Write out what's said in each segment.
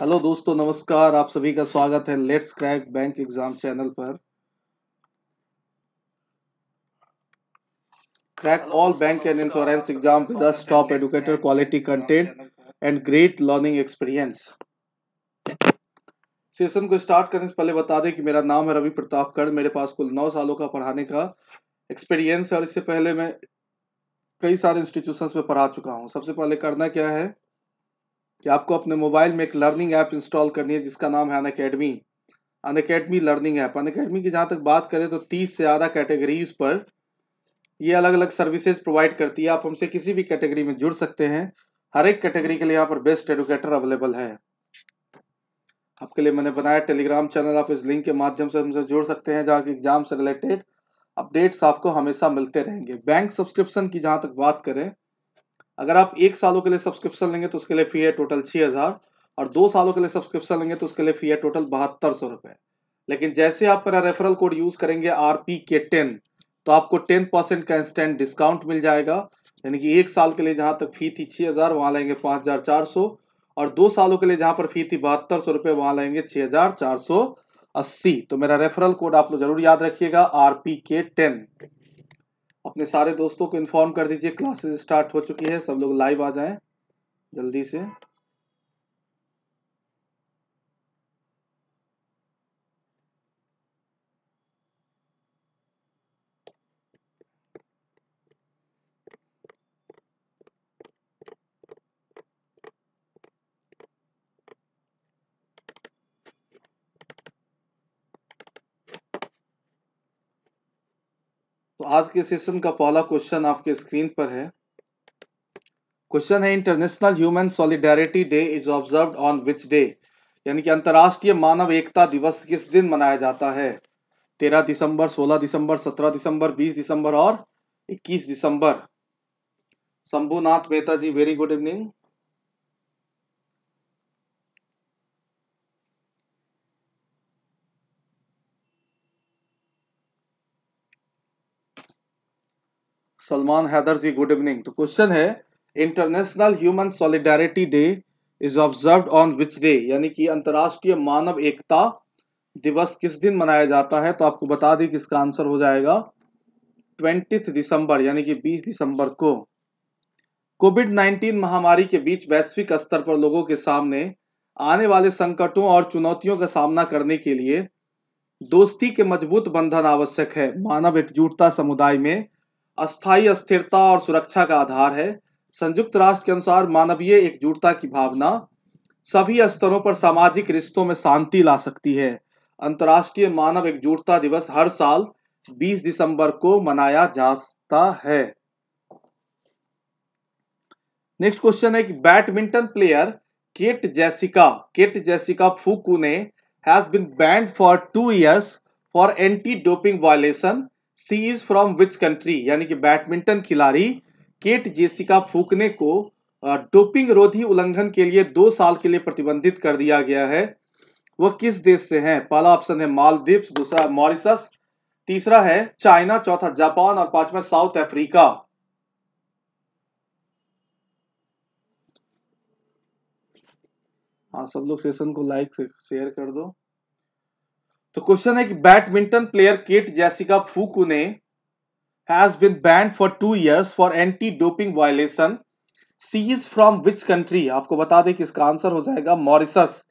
Hello दोस्तों नमस्कार आप सभी का स्वागत है let's crack bank exam channel पर crack all bank and insurance exam with top educator quality content and great learning experience session को स्टार्ट करने से पहले बता दें कि मेरा नाम है रवि प्रताप कर मेरे पास कुल नौ सालों का पढ़ाने का एक्सपीरियंस है और इससे पहले मैं कई सारे इंस्टीट्यूशंस में पढ़ा चुका हूँ सबसे पहले करना क्या है कि आपको अपने मोबाइल में एक लर्निंग ऐप इंस्टॉल करनी है जिसका नाम है Unacademy Unacademy learning app Unacademy की जहाँ तक बात करें तो तीस से ज़्यादा कैटेगरीज पर ये अलग अलग सर्विसेज प्रोवाइड करती है आप हमसे किसी भी कैटेगरी में जुड़ सकते हैं हर एक कैटेगरी के लिए यहाँ पर बेस्ट एडुकेटर अवेलेबल है आपके लिए मैंने बनाया टेलीग्राम चैनल आप इस लिंक के माध्यम से हमसे जुड़ सकते हैं जहाँ के एग्जाम से रिलेटेड अपडेट्स आपको हमेशा मिलते रहेंगे बैंक सब्सक्रिप्शन की जहाँ तक बात करें अगर आप एक सालों के लिए सब्सक्रिप्शन लेंगे तो उसके लिए फ़ी है टोटल छह हज़ार और दो सालों के लिए सब्सक्रिप्शन लेंगे तो उसके लिए फ़ी है टोटल बहत्तर सौ रुपए लेकिन जैसे आप मेरा रेफरल कोड यूज़ करेंगे आर पी के टेन तो आपको टेन परसेंट का इंस्टेंट डिस्काउंट मिल जाएगा यानी कि एक साल के लिए जहां तक फ़ी थी छह हज़ार वहां लेंगे पांच हज़ार चार सौ और दो सालों के लिए जहां पर फ़ी थी बहत्तर सौ रुपए वहां लेंगे छह हज़ार चार सौ अस्सी तो मेरा रेफरल कोड आप लोग जरूर याद रखिएगा आर पी के टेन अपने सारे दोस्तों को इन्फॉर्म कर दीजिए क्लासेस स्टार्ट हो चुकी है सब लोग लाइव आ जाएं जल्दी से आज के सेशन का पहला क्वेश्चन आपके स्क्रीन पर है क्वेश्चन है international human solidarity day is observe on which day यानी कि अंतर्राष्ट्रीय मानव एकता दिवस किस दिन मनाया जाता है तेरह दिसंबर सोलह दिसंबर सत्रह दिसंबर बीस दिसंबर और इक्कीस दिसंबर Shambhunath Mehta ji very good evening Salman Haider ji good evening तो क्वेश्चन है international human solidarity day is observe on which day यानी कि अंतरराष्ट्रीय मानव एकता दिवस किस दिन मनाया जाता है तो आपको बता दें कि इसका आंसर हो जाएगा ट्वेंटी दिसंबर यानी कि 20 दिसंबर को कोविड 19 महामारी के बीच वैश्विक स्तर पर लोगों के सामने आने वाले संकटों और चुनौतियों का सामना करने के लिए दोस्ती के मजबूत बंधन आवश्यक है मानव एकजुटता समुदाय में अस्थायी अस्थिरता और सुरक्षा का आधार है संयुक्त राष्ट्र के अनुसार मानवीय एकजुटता की भावना सभी स्तरों पर सामाजिक रिश्तों में शांति ला सकती है अंतर्राष्ट्रीय मानव एकजुटता दिवस हर साल 20 दिसंबर को मनाया जाता है नेक्स्ट क्वेश्चन है कि badminton player Kate Jessica Kate Jessica Foo Kune ने has been banned for two years for anti doping violation she is from which country यानी कि बैडमिंटन खिलाड़ी केट जेसिका फूकने को डोपिंग रोधी उल्लंघन के लिए दो साल के लिए प्रतिबंधित कर दिया गया है वह किस देश से हैं पहला ऑप्शन है मालदीव दूसरा मॉरिसस तीसरा है चाइना चौथा जापान और पांचवा साउथ अफ्रीका हाँ सब लोग सेशन को लाइक शेयर कर दो तो क्वेश्चन है कि badminton player Kate Jessica Foo Kune ने has been banned for two years for anti doping violation she is from which country आपको बता दें कि इसका आंसर हो जाएगा मॉरिसस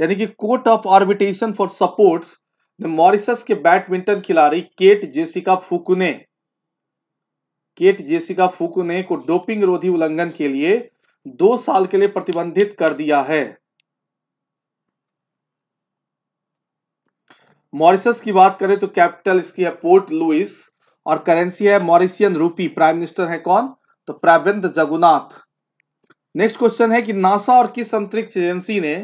यानी कि court of arbitration for sports Mauritius के बैडमिंटन खिलाड़ी Kate Jessica Foo Kune Kate Jessica Foo Kune को डोपिंग रोधी उल्लंघन के लिए दो साल के लिए प्रतिबंधित कर दिया है मॉरिसस की बात करें तो कैपिटल इसकी है पोर्ट लुइस और करेंसी है मॉरिसियन रूपी प्राइम मिनिस्टर है कौन तो प्रविंद जगुनाथ नेक्स्ट क्वेश्चन है कि नासा और किस अंतरिक्ष एजेंसी ने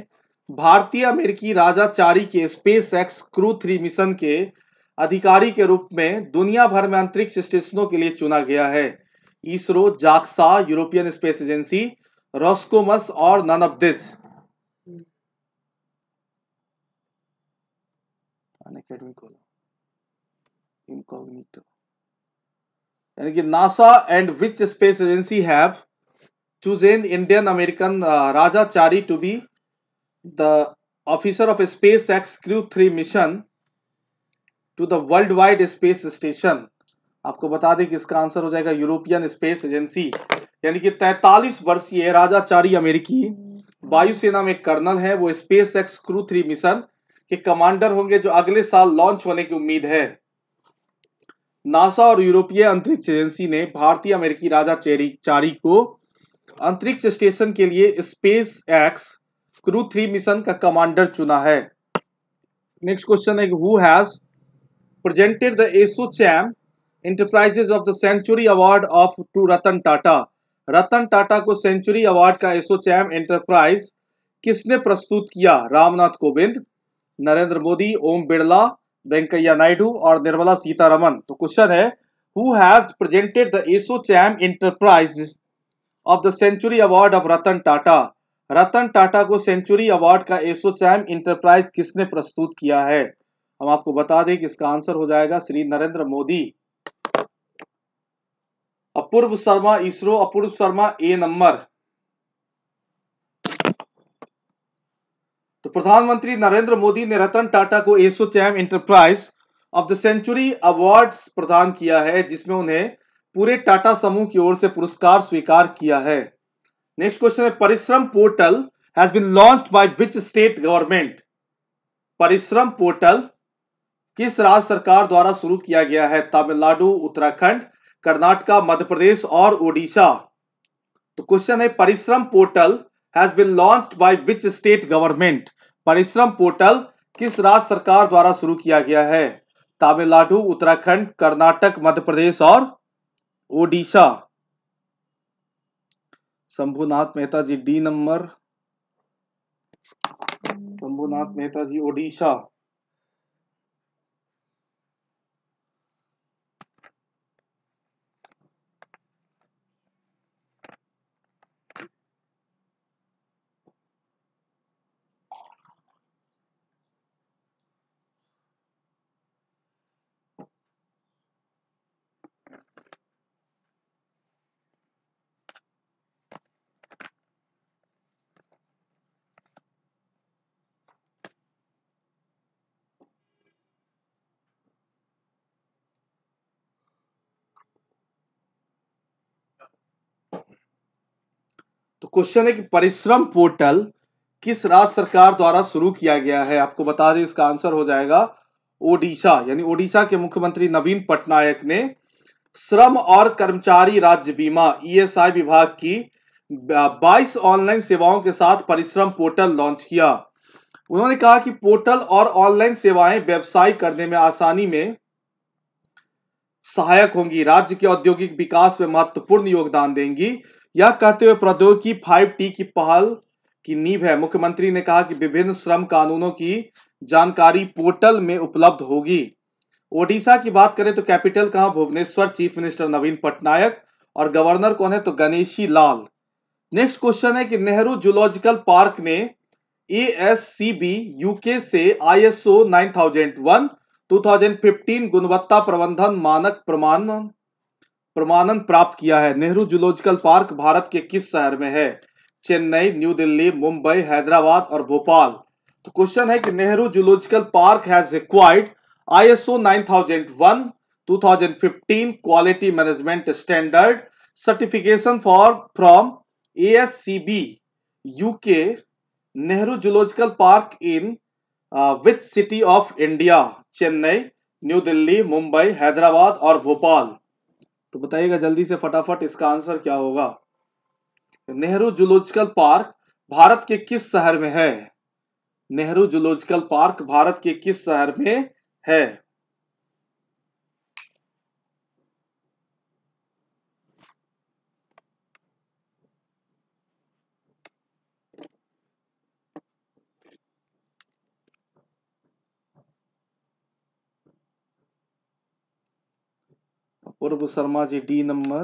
भारतीय अमेरिकी राजाचारी के SpaceX crew three mission के अधिकारी के रूप में दुनिया भर में अंतरिक्ष स्टेशनों के लिए चुना गया है ISRO JAXA European Space Agency Roscosmos और none of this an academic column incognito yani ki nasa and which space agency have chosen Indian American uh, Raja Chari to be the officer of a SpaceX Crew 3 mission to the worldwide space station. आपको बता दें कि इसका answer हो जाएगा European Space agency यानी कि 43 वर्षीय राजाचारी अमेरिकी वायुसेना में कर्नल है वो SpaceX crew three mission के कमांडर होंगे जो अगले साल लॉन्च होने की उम्मीद है नासा और यूरोपीय अंतरिक्ष एजेंसी ने भारतीय अमेरिकी राजा चेरी चारी को अंतरिक्ष स्टेशन के लिए SpaceX crew three mission का कमांडर चुना है नेक्स्ट क्वेश्चन है who has presented the ASOCHAM enterprises of the century award of to Ratan Tata Ratan Tata को सेंचुरी अवार्ड का एसोचैम एंटरप्राइज किसने प्रस्तुत किया रामनाथ कोविंद नरेंद्र मोदी ओम बिरला वेंकैया नायडू और निर्मला सीतारमन तो क्वेश्चन है who has presented the ASSOCHAM enterprise of the century award of Ratan Tata Ratan Tata को सेंचुरी अवार्ड का एसोचैम इंटरप्राइज किसने प्रस्तुत किया है हम आपको बता दें कि इसका आंसर हो जाएगा श्री नरेंद्र मोदी अपूर्व शर्मा इसरो अपूर्व शर्मा ए नंबर तो प्रधानमंत्री नरेंद्र मोदी ने रतन टाटा को ASSOCHAM enterprise of the century award प्रदान किया है जिसमें उन्हें पूरे टाटा समूह की ओर से पुरस्कार स्वीकार किया है नेक्स्ट क्वेश्चन है Parishram portal has been launch by which state government Parishram portal किस राज्य सरकार द्वारा शुरू किया गया है तमिलनाडु उत्तराखंड कर्नाटका मध्य प्रदेश और ओडिशा तो क्वेश्चन है Parishram portal has been launched by which state government Parishram portal किस राज्य सरकार द्वारा शुरू किया गया है तमिलनाडु उत्तराखंड कर्नाटक मध्य प्रदेश और Odisha Shambhunath Mehta ji D number hmm. Shambhunath Mehta ji Odisha question है कि परिश्रम पोर्टल किस राज्य सरकार द्वारा शुरू किया गया है आपको बता दें इसका आंसर हो जाएगा ओडिशा यानी ओडिशा के मुख्यमंत्री नवीन पटनायक ने श्रम और कर्मचारी राज्य बीमा ईएसआई विभाग की 22 ऑनलाइन सेवाओं के साथ परिश्रम पोर्टल लॉन्च किया उन्होंने कहा कि पोर्टल और ऑनलाइन सेवाएं व्यवसाय करने में आसानी में सहायक होंगी राज्य के औद्योगिक विकास में महत्वपूर्ण योगदान देंगी यह कहते हुए प्रौद्योगिकी फाइव टी की पहल की नींव है मुख्यमंत्री ने कहा कि विभिन्न श्रम कानूनों की जानकारी पोर्टल में उपलब्ध होगी ओडिशा की बात करें तो कैपिटल कहा भुवनेश्वर चीफ मिनिस्टर नवीन पटनायक और गवर्नर कौन है तो गणेशी लाल नेक्स्ट क्वेश्चन है कि नेहरू जूलॉजिकल पार्क ने एएससीबी यूके से आईएसओ 9001 2015 गुणवत्ता प्रबंधन मानक प्रमाणन प्रमाणन प्राप्त किया है नेहरू जूलॉजिकल पार्क भारत के किस शहर में है चेन्नई न्यू दिल्ली मुंबई हैदराबाद और भोपाल तो क्वेश्चन है कि Nehru zoological park has required ISO 9001 2015 quality management standard certification for from ASCB UK Nehru zoological park in with city of India Chennai New Delhi Mumbai Hyderabad और भोपाल तो बताइएगा जल्दी से फटाफट इसका आंसर क्या होगा नेहरू जूलॉजिकल पार्क भारत के किस शहर में है नेहरू जूलॉजिकल पार्क भारत के किस शहर में है पूर्व शर्मा जी डी नंबर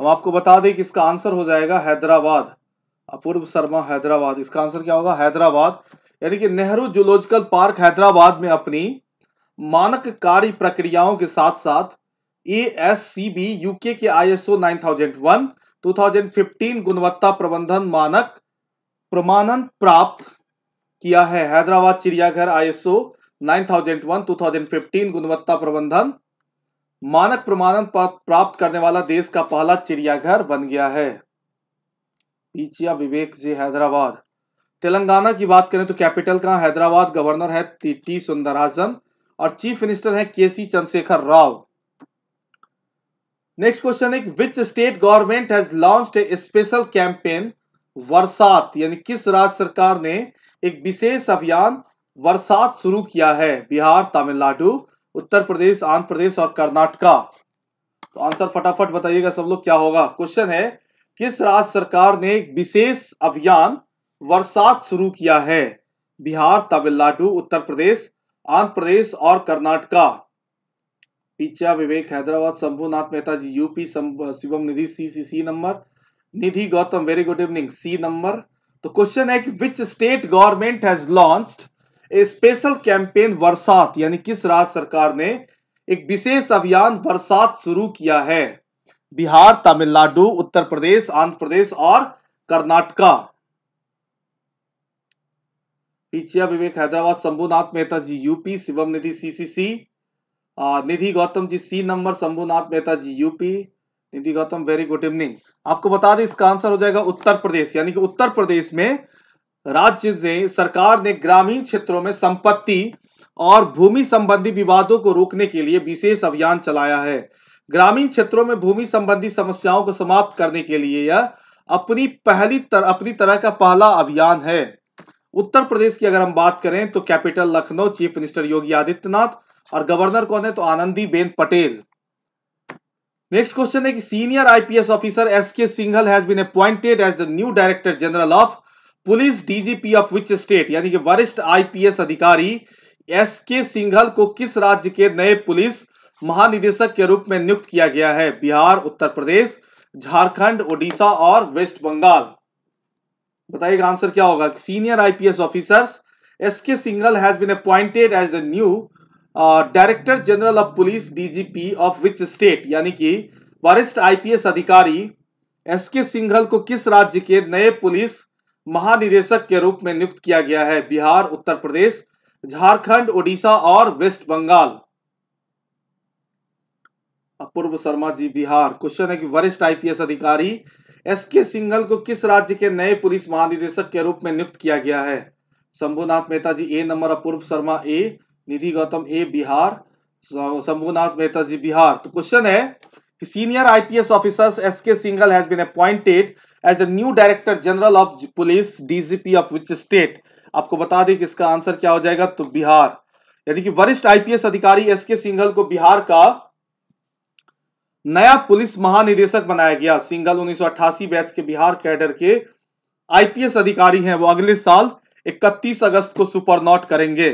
हम आपको बता दें कि इसका आंसर हो जाएगा हैदराबाद अपूर्व शर्मा हैदराबाद इसका आंसर क्या होगा हैदराबाद यानी कि नेहरू जूलॉजिकल पार्क हैदराबाद में अपनी मानक कार्य प्रक्रियाओं के साथ साथ ए यूके के आईएसओ 9001 2015 गुणवत्ता प्रबंधन मानक प्रमाणन प्राप्त किया है हैदराबाद चिड़ियाघर आईएसओ 9001 2015 गुणवत्ता प्रबंधन मानक प्रमाणन प्राप्त करने वाला देश का पहला चिड़ियाघर बन गया है पीछिया विवेक जी हैदराबाद तेलंगाना की बात करें तो कैपिटल कहा हैदराबाद गवर्नर है टी टी और चीफ मिनिस्टर है K C Chandrashekar Rao next question है which state government has launch a special campaign Varshat यानी किस राज्य सरकार ने एक विशेष अभियान वर्षात शुरू किया है बिहार तमिलनाडु उत्तर प्रदेश आंध्र प्रदेश और कर्नाटका तो आंसर फटाफट बताइएगा सब लोग क्या होगा क्वेश्चन है किस राज्य सरकार ने विशेष अभियान वर्षात शुरू किया है बिहार तमिलनाडु उत्तर प्रदेश आंध्र प्रदेश और Karnataka Pichha Vivek Hyderabad Shambhunath Mehta ji UP Shivam Nidhi C C C number Nidhi Gautam very good evening C number तो क्वेश्चन है कि which state government has launched special campaign Barsaat यानी किस राज्य सरकार ने एक विशेष अभियान बरसात शुरू किया है बिहार तमिलनाडु उत्तर प्रदेश आंध्र प्रदेश और Karnataka Pichhiya Vivek Hyderabad Shambhunath Mehta ji UP Shivam Nidhi C C C Nidhi Gautam ji C number Shambhunath Mehta ji UP Nidhi Gautam very good evening आपको बता दें इसका आंसर हो जाएगा उत्तर प्रदेश यानी कि उत्तर प्रदेश में राज्य ने सरकार ने ग्रामीण क्षेत्रों में संपत्ति और भूमि संबंधी विवादों को रोकने के लिए विशेष अभियान चलाया है ग्रामीण क्षेत्रों में भूमि संबंधी समस्याओं को समाप्त करने के लिए यह अपनी पहली तर, अपनी तरह का पहला अभियान है उत्तर प्रदेश की अगर हम बात करें तो capital Lucknow chief minister Yogi Adityanath और गवर्नर कौन है तो आनंदी बेन पटेल नेक्स्ट क्वेश्चन है कि senior IPS officer S K Singhal has been appointed as the new director general of police DGP of which state यानी कि वरिष्ठ आईपीएस अधिकारी एस के सिंघल को किस राज्य के नए पुलिस महानिदेशक के रूप में नियुक्त किया गया है बिहार उत्तर प्रदेश झारखंड ओडिशा और वेस्ट बंगाल बताइएगा आंसर क्या होगा senior IPS officers S K Singhal has been appointed as the new director general of police DGP of which state यानी कि वरिष्ठ आईपीएस अधिकारी एस के सिंघल को किस राज्य के नए पुलिस महानिदेशक के रूप में नियुक्त किया गया है बिहार उत्तर प्रदेश झारखंड ओडिशा और वेस्ट बंगाल अपूर्व शर्मा जी बिहार क्वेश्चन है कि वरिष्ठ आईपीएस अधिकारी एस के सिंघल को किस राज्य के नए पुलिस महानिदेशक के रूप में नियुक्त किया गया है Shambhunath Mehta ji A number Apurva Sharma A Nidhi Gautam A Bihar Shambhunath Mehta ji Bihar तो क्वेश्चन है कि senior IPS officers S K Singhal has been appointed as the new director general of police DGP of which state आपको बता दें कि इसका आंसर क्या हो जाएगा तो बिहार यानी कि वरिष्ठ आईपीएस अधिकारी एस के सिंघल को बिहार का नया पुलिस महानिदेशक बनाया गया सिंघल 1988 बैच के बिहार कैडर के आईपीएस अधिकारी हैं वो अगले साल 31 अगस्त को सुपर नॉट करेंगे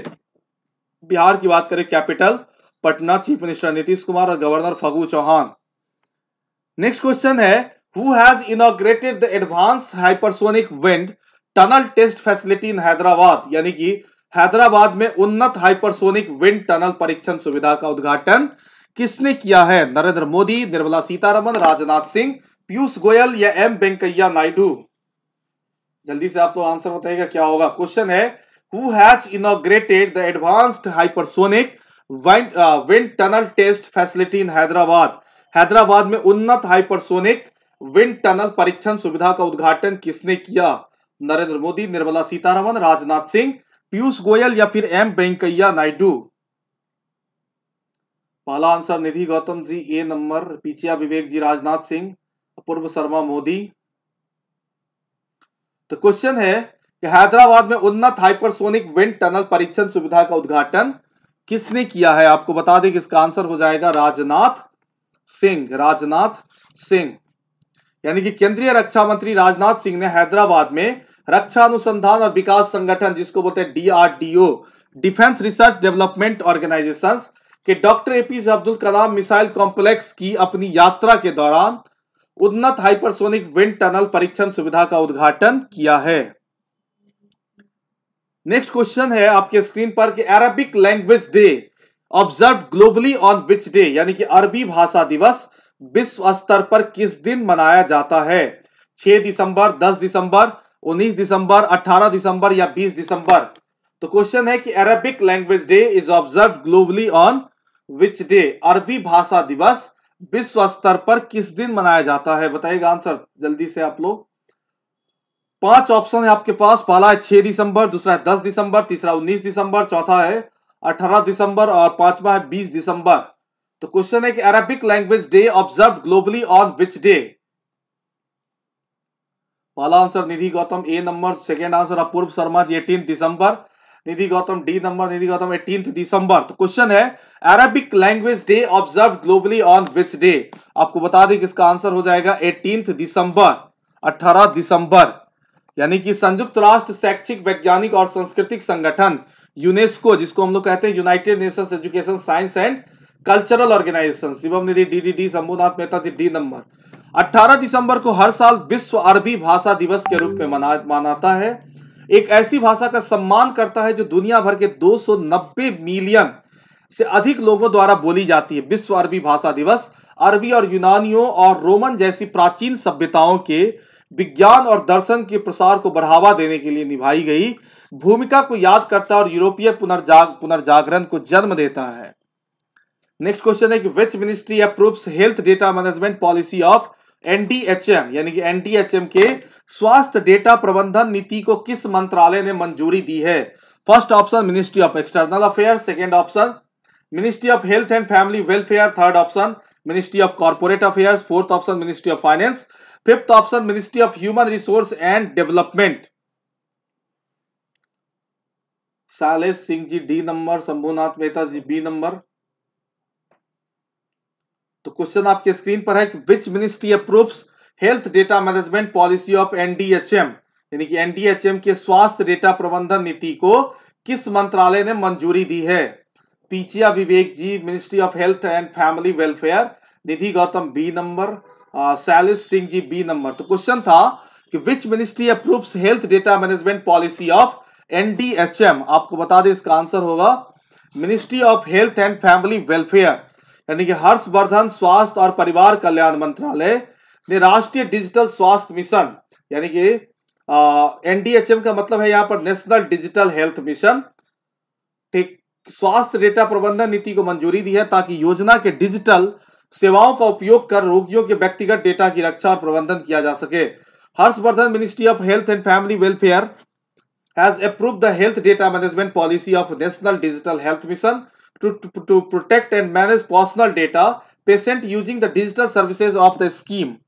बिहार की बात करें capital Patna chief minister Nitish Kumar और governor Phagu Chauhan next question है who has inaugurated the advanced hypersonic wind tunnel test facility in Hyderabad यानी कि हैदराबाद में उन्नत हाइपरसोनिक विंड टनल परीक्षण सुविधा का उद्घाटन किसने किया है नरेंद्र मोदी निर्मला सीतारमन राजनाथ सिंह पीयूष गोयल या एम वेंकैया नायडू जल्दी से आप लोग आंसर बताइएगा क्या होगा क्वेश्चन है who has inaugurated the advanced hypersonic wind tunnel test facility in Hyderabad Hyderabad में उन्नत हाइपरसोनिक विंड टनल परीक्षण सुविधा का उद्घाटन किसने किया नरेंद्र मोदी निर्मला सीतारमन राजनाथ सिंह पीयूष गोयल या फिर एम वेंकैया नायडू पहला answer Nidhi Gautam ji A number Pichhiya Vivek ji Rajnath Singh Purva Sharma Modi तो क्वेश्चन है कि हैदराबाद में उन्नत हाइपरसोनिक विंड टनल परीक्षण सुविधा का उद्घाटन किसने किया है आपको बता दें कि इसका आंसर हो जाएगा राजनाथ सिंह राजनाथ सिंह यानी कि केंद्रीय रक्षा मंत्री राजनाथ सिंह ने हैदराबाद में रक्षा अनुसंधान और विकास संगठन जिसको बोलते हैं DRDO defence research development organisation के doctor APJ Abdul Kalam missile complex की अपनी यात्रा के दौरान उन्नत हाइपरसोनिक विंड टनल परीक्षण सुविधा का उद्घाटन किया है नेक्स्ट क्वेश्चन है आपके स्क्रीन पर कि Arabic language day observe globally on which day यानी कि अरबी भाषा दिवस विश्व स्तर पर किस दिन मनाया जाता है 6 दिसंबर 10 दिसंबर 19 दिसंबर 18 दिसंबर या 20 दिसंबर तो क्वेश्चन है कि Arabic language day is observe globally on which day अरबी भाषा दिवस विश्व स्तर पर किस दिन मनाया जाता है बताइएगा आंसर जल्दी से आप लोग पांच ऑप्शन है आपके पास पहला है छह दिसंबर दूसरा है दस दिसंबर तीसरा उन्नीस दिसंबर चौथा है अठारह दिसंबर और पांचवा है बीस दिसंबर तो क्वेश्चन है कि Arabic language day observe globally on which day पहला answer Nidhi Gautam A number second answer Apurva Sharma ji eighteen दिसंबर Nidhi Gautam D number Nidhi Gautam eighteen दिसंबर तो क्वेश्चन है Arabic language day observe globally on which day आपको बता दें कि इसका आंसर हो जाएगा एटीन दिसंबर अठारह दिसंबर यानी कि संयुक्त राष्ट्र शैक्षिक वैज्ञानिक और सांस्कृतिक संगठन यूनेस्को जिसको हम लोग कहते हैं United Nations Education Science and Cultural Organisation Shivam Nidhi D D D Shambhunath Mehta ji D number 18 दिसंबर को हर साल विश्व अरबी भाषा दिवस के रूप में मना मनाता है एक ऐसी भाषा का सम्मान करता है जो दुनिया भर के 290 मिलियन से अधिक लोगों द्वारा बोली जाती है विश्व अरबी भाषा दिवस अरबी और यूनानियों और रोमन जैसी प्राचीन सभ्यताओं के विज्ञान और दर्शन के प्रसार को बढ़ावा देने के लिए निभाई गई भूमिका को याद करता और यूरोपीय पुनर्जाग पुनर्जागरण को जन्म देता है नेक्स्ट क्वेश्चन है कि which ministry approves health data management policy of NTHM यानी कि एनटीएचएम के स्वास्थ्य डेटा प्रबंधन नीति को किस मंत्रालय ने मंजूरी दी है first option ministry of external affair second option ministry of health and family welfare third option ministry of corporate affair fourth option ministry of finance fifth option ministry of human resource and development Salesh Singh ji D number Shambhunath Mehta ji B number तो question आपके screen पर है कि which ministry approves health data management policy of NDHM यानी कि एनडीएचएम के स्वास्थ्य data प्रबंधन नीति को किस मंत्रालय ने मंजूरी दी है Pichiya Vivek ji ministry of health and family welfare Nidhi Gautam B number Sailis Singh ji B number तो क्वेश्चन था कि which ministry approves health data management policy of NDHM आपको बता दें इसका आंसर होगा ministry of health and family welfare यानी कि हर्षवर्धन स्वास्थ्य और परिवार कल्याण मंत्रालय ने राष्ट्रीय डिजिटल स्वास्थ्य मिशन यानी कि एनडीएचएम का मतलब है यहाँ पर नेशनल डिजिटल हेल्थ मिशन ठीक स्वास्थ्य डेटा प्रबंधन नीति को मंजूरी दी है ताकि योजना के डिजिटल सेवाओं का उपयोग कर रोगियों के व्यक्तिगत डेटा की रक्षा और प्रबंधन किया जा सके Harshvardhan ministry of health and family welfare has approve the health data management policy of national digital health mission to, to, to protect and manage personal data patient using the digital services of the scheme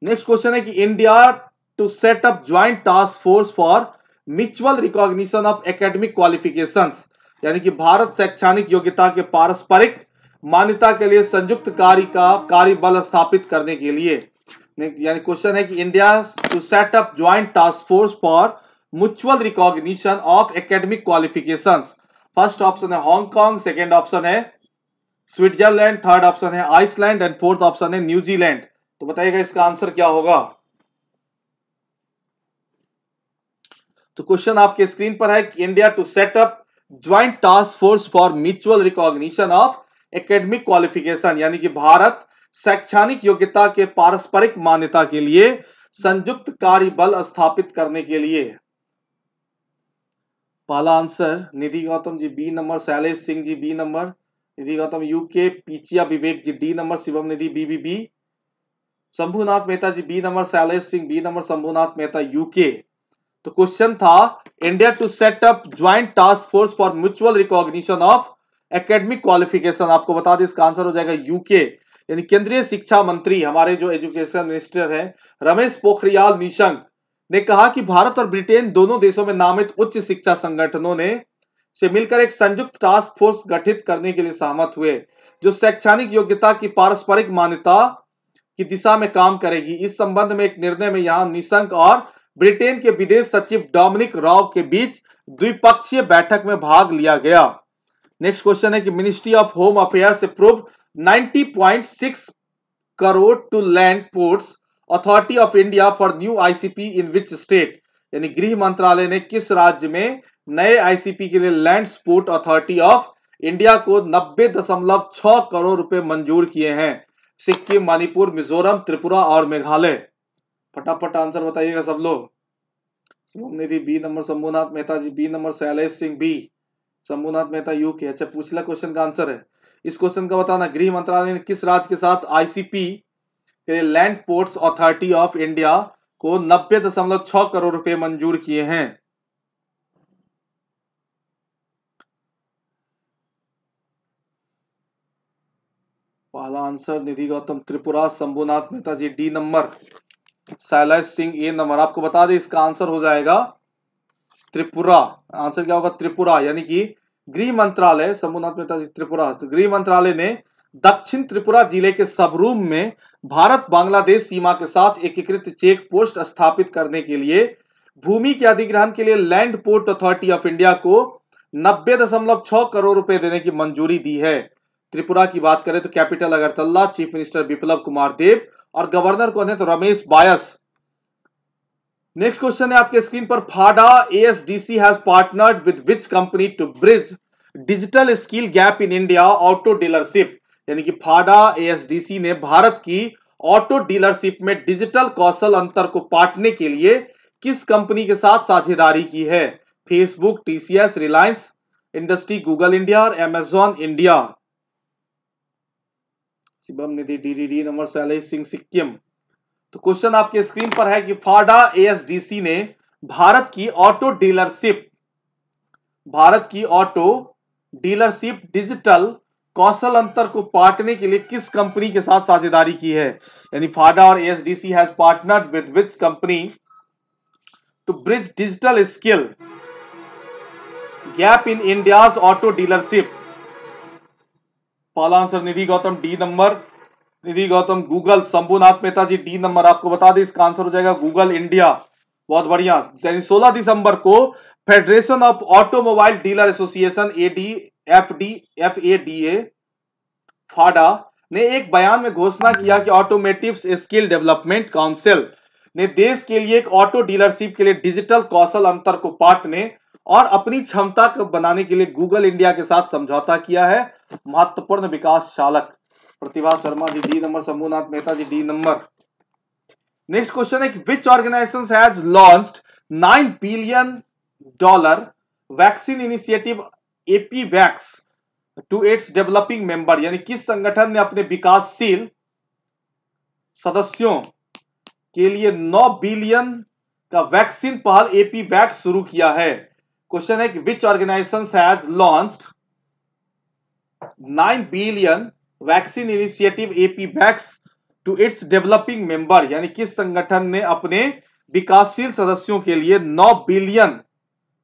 next question is india to set up joint task force for mutual recognition of academic qualifications यानी कि भारत शैक्षणिक योग्यता के पारस्परिक मान्यता के लिए संयुक्त कार्य का कार्य बल स्थापित करने के लिए यानी क्वेश्चन है कि India to set up joint task force for mutual recognition of academic qualifications first option है हांगकांग सेकेंड ऑप्शन है स्विट्जरलैंड थर्ड ऑप्शन है आइसलैंड एंड फोर्थ ऑप्शन है न्यूजीलैंड तो बताइएगा इसका आंसर क्या होगा तो क्वेश्चन आपके स्क्रीन पर है कि India to set up joint task force for mutual recognition of academic qualification यानी कि भारत शैक्षणिक योग्यता के पारस्परिक मान्यता के लिए संयुक्त कार्य बल स्थापित करने के लिए पहला answer Nidhi Gautam ji B number Shailesh Singh ji B number Nidhi Gautam U K Pichiya Vivek ji D number Shivam Nidhi B B B Shambhunath Mehta ji B number Shailesh Singh B number Shambhunath Mehta UK तो क्वेश्चन था India to set up joint task force for mutual recognition of academic qualification आपको बता दें इसका answer हो जाएगा UK यानी केंद्रीय शिक्षा मंत्री हमारे जो एजुकेशन मिनिस्टर हैं रमेश पोखरियाल निशंक ने कहा कि भारत और ब्रिटेन दोनों देशों में नामित उच्च शिक्षा संगठनों ने से मिलकर एक संयुक्त टास्क फोर्स गठित करने के लिए सहमत हुए जो शैक्षणिक योग्यता की पारस्परिक मान्यता की दिशा में काम करेगी इस संबंध में एक निर्णय में यहाँ निशंक और ब्रिटेन के विदेश सचिव डोमिनिक रॉव के बीच द्विपक्षीय बैठक में भाग लिया गया नेक्स्ट क्वेश्चन है कि ministry of home affairs approve 90.6 crore to land ports authority of India for new ICP in which state यानी गृह मंत्रालय ने किस राज्य में नए आईसीपी के लिए land sport authority of India को नब्बे दशमलव छह करोड़ रुपए मंजूर किए हैं सिक्किम मणिपुर मिजोरम त्रिपुरा और मेघालय फटाफट आंसर बताइएगा सब लोग Shivam Nidhi B number Shambhunath Mehta ji B number Shailesh Singh B Shambhunath Mehta U K अच्छा पूछला क्वेश्चन का आंसर है इस क्वेश्चन का बताना गृह मंत्रालय ने किस राज्य के साथ आईसीपी के लिए land ports authority of India को नब्बे दशमलव छह करोड़ रुपए मंजूर किए हैं पहला answer Nidhi Gautam Tripura Shambhunath Mehta ji D number Shailesh Singh A number आपको बता दें इसका आंसर हो जाएगा त्रिपुरा आंसर क्या होगा त्रिपुरा यानी कि गृह मंत्रालय शंभुनाथ मेहता जी त्रिपुरा तो गृह मंत्रालय ने दक्षिण त्रिपुरा जिले के सबरूम में भारत बांग्लादेश सीमा के साथ एकीकृत चेक पोस्ट स्थापित करने के लिए भूमि के अधिग्रहण के लिए land port authority of India को नब्बे दशमलव छह करोड़ रुपए देने की मंजूरी दी है त्रिपुरा की बात करें तो capital Agartala chief minister Biplab Kumar Deb और गवर्नर कौन है तो रमेश बायस नेक्स्ट क्वेश्चन है आपके स्क्रीन पर FADA ASDC has partnered with which company to bridge digital skill gap in India auto dealership यानी कि फाडा एएसडीसी ने भारत की ऑटो डीलरशिप में डिजिटल कौशल अंतर को पाटने के लिए किस कंपनी के साथ साझेदारी की है Facebook TCS Reliance industry Google India और Amazon India Shivam Nidhi D D D number Shailesh Singh Sikkim तो क्वेश्चन आपके स्क्रीन पर है कि फाडा एएसडीसी ने भारत की ऑटो डीलरशिप भारत की ऑटो डीलरशिप डिजिटल कौशल अंतर को पाटने के लिए किस कंपनी के साथ साझेदारी की है यानी फाडा और SDC has partnered with which company to bridge digital skill gap in India auto dealership पहला answer Nidhi Gautam D number Nidhi Gautam Google Shambhunath Mehta ji D number आपको बता दें इसका आंसर हो जाएगा गूगल इंडिया बहुत बढ़िया यानी 16 दिसंबर को federation of automobile dealer association AD F D F A D A FADA ने एक बयान में घोषणा किया कि ऑटोमेटिव स्किल डेवलपमेंट काउंसिल ने देश के लिए एक ऑटो डीलरशिप के लिए डिजिटल कौशल अंतर को पाटने और अपनी क्षमता को बनाने के लिए गूगल इंडिया के साथ समझौता किया है महत्वपूर्ण विकास चालक Pratibha Sharma ji D number Shambhunath Mehta ji D number next question है which organisation has launch nine billion dollar vaccine initiative AP vax to its developing member यानी किस संगठन ने अपने विकासशील सदस्यों के लिए 9 बिलियन का वैक्सीन पहल एपी वैक्स शुरू किया है क्वेश्चन है कि which organisation has launched 9 billion vaccine initiative AP vax to its developing member यानी किस संगठन ने अपने विकासशील सदस्यों के लिए 9 बिलियन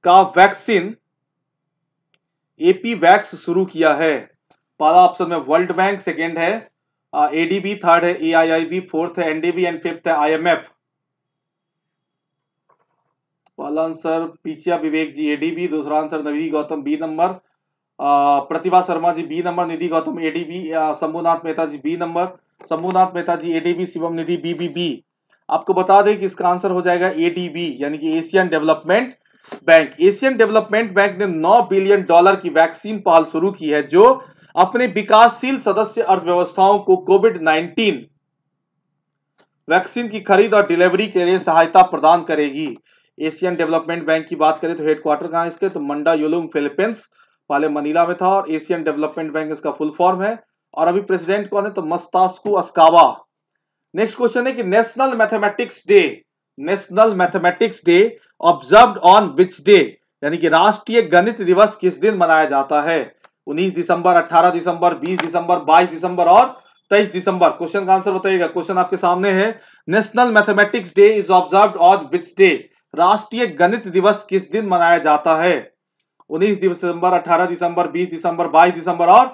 का वैक्सीन एपी वैक्स शुरू किया है पहला ऑप्शन में वर्ल्ड बैंक सेकेंड है एडीबी थर्ड है एआईआईबी फोर्थ है एनडीबी एंड फिफ्थ है आईएमएफ पहला आंसर पीछिया विवेक जी एडीबी दूसरा answer Navi Gautam B number Pratibha Sharma ji B number Nidhi Gautam ADB Shambhunath Mehta ji B number Shambhunath Mehta ji ADB Shivam Nidhi B B B आपको बता दें कि इसका आंसर हो जाएगा एडीबी यानी कि Asian development bank Asian development bank ने 9 बिलियन डॉलर की वैक्सीन पहल शुरू की है जो अपने विकासशील सदस्य अर्थव्यवस्थाओं को कोविड 19 वैक्सीन की खरीद और डिलीवरी के लिए सहायता प्रदान करेगी एशियन डेवलपमेंट बैंक की बात करें तो हेडक्वार्टर कहाँ इसके तो मंडा योलुंग फिलीपींस पहले मनीला में था और एशियन डेवलपमेंट बैंक इसका फुल फॉर्म है और अभी प्रेसिडेंट कौन है तो मस्तास्कू अस्कावा नेक्स्ट क्वेश्चन है कि national mathematics day national mathematics day observe on which day यानी कि राष्ट्रीय गणित दिवस किस दिन मनाया जाता है 19 दिसंबर 18 दिसंबर 20 दिसंबर 22 दिसंबर और 23 दिसंबर क्वेश्चन का आंसर बताइएगा क्वेश्चन आपके सामने है national mathematics day is observe on which day राष्ट्रीय गणित दिवस किस दिन मनाया जाता है 19 दिसंबर 18 दिसंबर 20 दिसंबर 22 दिसंबर और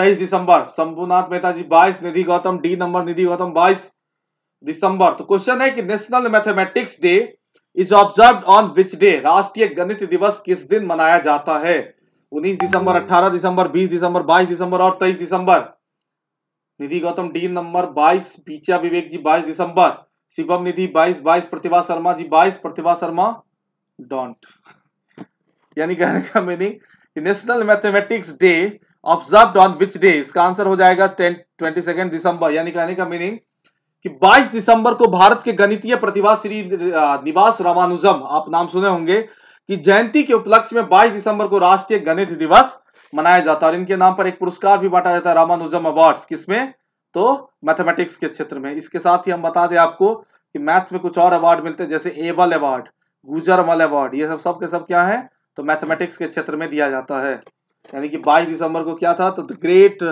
23 दिसंबर शंभुनाथ मेहता जी 22 निधि गौतम डी नंबर निधि गौतम बाईस दिसंबर तो क्वेश्चन है कि national mathematics day is observe on which day राष्ट्रीय गणित दिवस किस दिन मनाया जाता है 19 दिसंबर 18 दिसंबर 20 दिसंबर 22 दिसंबर और 23 दिसंबर निधि गौतम डी नंबर 22 पीचा विवेक जी 22 दिसंबर शिवम निधि 22 22 प्रतिभा शर्मा जी 22 प्रतिभा शर्मा डोंट यानी कहने का meaning national mathematics day observe on which day इसका आंसर हो जाएगा टेन ट्वेंटी सेकेंड दिसंबर यानी कहने का मीनिंग कि 22 दिसंबर को भारत के गणितीय प्रतिभा श्री निवास रामानुजम आप नाम सुने होंगे कि जयंती के उपलक्ष्य में 22 दिसंबर को राष्ट्रीय गणित दिवस मनाया जाता है और इनके नाम पर एक पुरस्कार भी बांटा जाता है रामानुजम अवार्ड किसमें तो मैथमेटिक्स के क्षेत्र में इसके साथ ही हम बता दें आपको कि मैथ्स में कुछ और अवार्ड मिलते हैं जैसे एबल अवार्ड गुजरमल अवार्ड ये सब सब के सब क्या है तो मैथमेटिक्स के क्षेत्र में दिया जाता है यानी कि 22 दिसंबर को क्या था तो great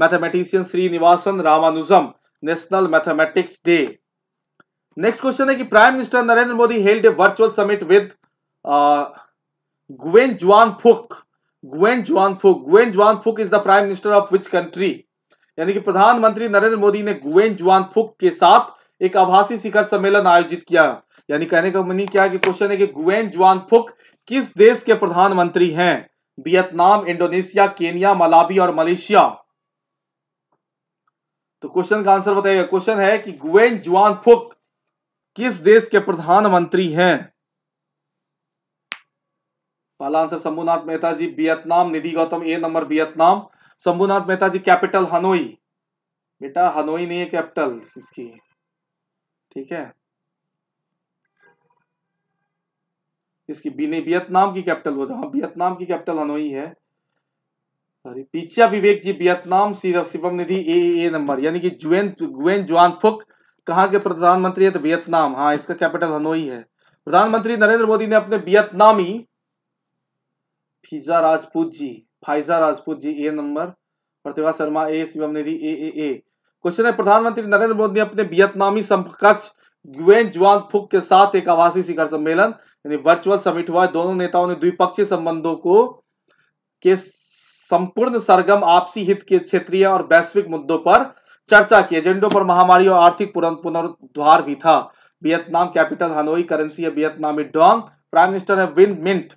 mathematician Srinivasan Ramanujam national mathematics day next question है कि prime minister Narendra Modi held a virtual summit with Nguyen Xuan Phuc Nguyen Xuan Phuc Nguyen Xuan Phuc is the prime minister of which country यानी कि प्रधानमंत्री नरेंद्र मोदी ने ग्वेन जुआन फुक के साथ एक आभासी शिखर सम्मेलन आयोजित किया यानी कहने का मनी मतलब क्या है कि क्वेश्चन है कि ग्वेन जुआन फुक किस देश के प्रधानमंत्री हैं वियतनाम इंडोनेशिया केनिया मलावी और मलेशिया तो क्वेश्चन का आंसर बताइएगा क्वेश्चन है कि गुवेन जुआन फुक किस देश के प्रधानमंत्री हैं पहला answer Shambhunath Mehta ji Vietnam Nidhi Gautam A number Vietnam Shambhunath Mehta ji capital Hanoi बेटा हनोई नहीं है कैपिटल इसकी ठीक है इसकी वियतनाम की कैपिटल बोल रहा हूँ वियतनाम की कैपिटल हनोई है सॉरी पीछिया Vivek ji Vietnam Shivam Nidhi A A number यानी कि जुएन गुएन जुआन फुक कहाँ के प्रधानमंत्री है तो वियतनाम हाँ इसका कैपिटल हनोई है प्रधानमंत्री नरेंद्र मोदी ने अपने वियतनामी Fiza Rajput ji Faiza Rajput ji A number Pratibha Sharma A Shivam Nidhi A A A question है प्रधानमंत्री नरेंद्र मोदी ने अपने वियतनामी समकक्ष ग्वेन जुआन फुक के साथ एक आवासीय शिखर सम्मेलन यानी वर्चुअल समिट हुआ दोनों नेताओं ने द्विपक्षीय संबंधों को के संपूर्ण सरगम आपसी हित के क्षेत्रीय और वैश्विक मुद्दों पर चर्चा की एजेंडो पर महामारी और आर्थिक पुनर्द्वार भी था वियतनाम कैपिटल हनोई करेंसी है वियतनामी डोंग प्राइम मिनिस्टर है विन मिंट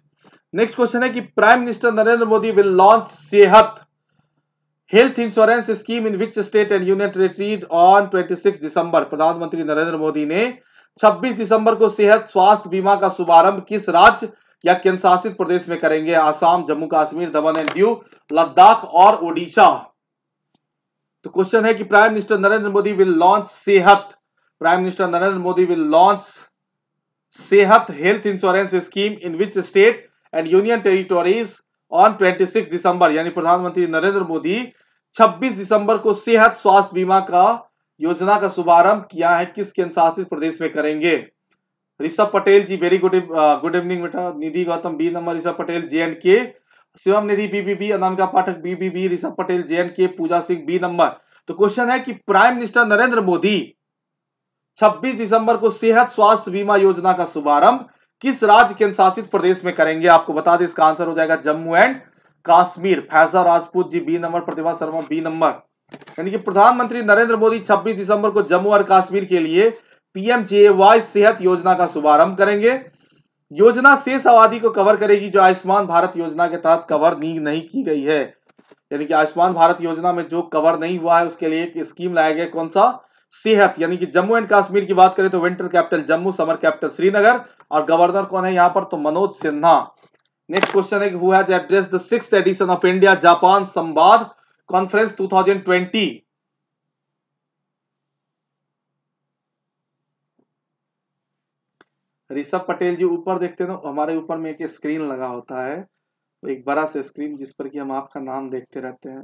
नेक्स्ट क्वेश्चन है कि prime minister Narendra Modi will launch Sehat health insurance scheme in which state and union territory on 26 दिसंबर प्रधानमंत्री नरेंद्र मोदी ने 26 दिसंबर को सेहत स्वास्थ्य बीमा का शुभारंभ किस राज्य या केंद्र शासित प्रदेश में करेंगे आसाम जम्मू कश्मीर दमन एंड दीव लद्दाख और ओडिशा तो क्वेश्चन है कि prime minister Narendra Modi will launch Sehat prime minister Narendra Modi will launch Sehat health insurance scheme in which state and union territories on 26 दिसंबर यानी प्रधानमंत्री नरेंद्र मोदी 26 दिसंबर को सेहत स्वास्थ्य बीमा का योजना का शुभारंभ किया है किस केंद्र शासित प्रदेश में करेंगे Rishabh Patel ji very good good evening बेटा Nidhi Gautam B number Rishabh Patel J and K Shivam Nidhi B B B Anamika Pathak B B B Rishabh Patel J and K Pooja Singh B number तो क्वेश्चन है कि प्राइम मिनिस्टर नरेंद्र मोदी 26 दिसंबर को सेहत स्वास्थ्य बीमा योजना का शुभारंभ किस राज्य केंद्र शासित प्रदेश में करेंगे आपको बता दें इसका आंसर हो जाएगा Jammu and Kashmir Faiza Rajput ji B number Pratibha Sharma B number यानी कि प्रधानमंत्री नरेंद्र मोदी 26 दिसंबर को जम्मू और कश्मीर के लिए पीएमजेएवाई सेहत योजना का शुभारंभ करेंगे योजना शेष आबादी को कवर करेगी जो आयुष्मान भारत योजना के तहत कवर नहीं की गई है यानी कि आयुष्मान भारत योजना में जो कवर नहीं हुआ है उसके लिए एक स्कीम लाया गया कौन सा सेहत यानी कि जम्मू एंड कश्मीर की बात करें तो winter capital Jammu summer capital Srinagar और गवर्नर कौन है यहाँ पर तो मनोज सिन्हा नेक्स्ट क्वेश्चन है who address the edition of India Japan Samvad conference 2020 Rishabh Patel ji ऊपर देखते हैं तो हमारे ऊपर में एक स्क्रीन लगा होता है तो एक बड़ा सा स्क्रीन जिस पर कि हम आपका नाम देखते रहते हैं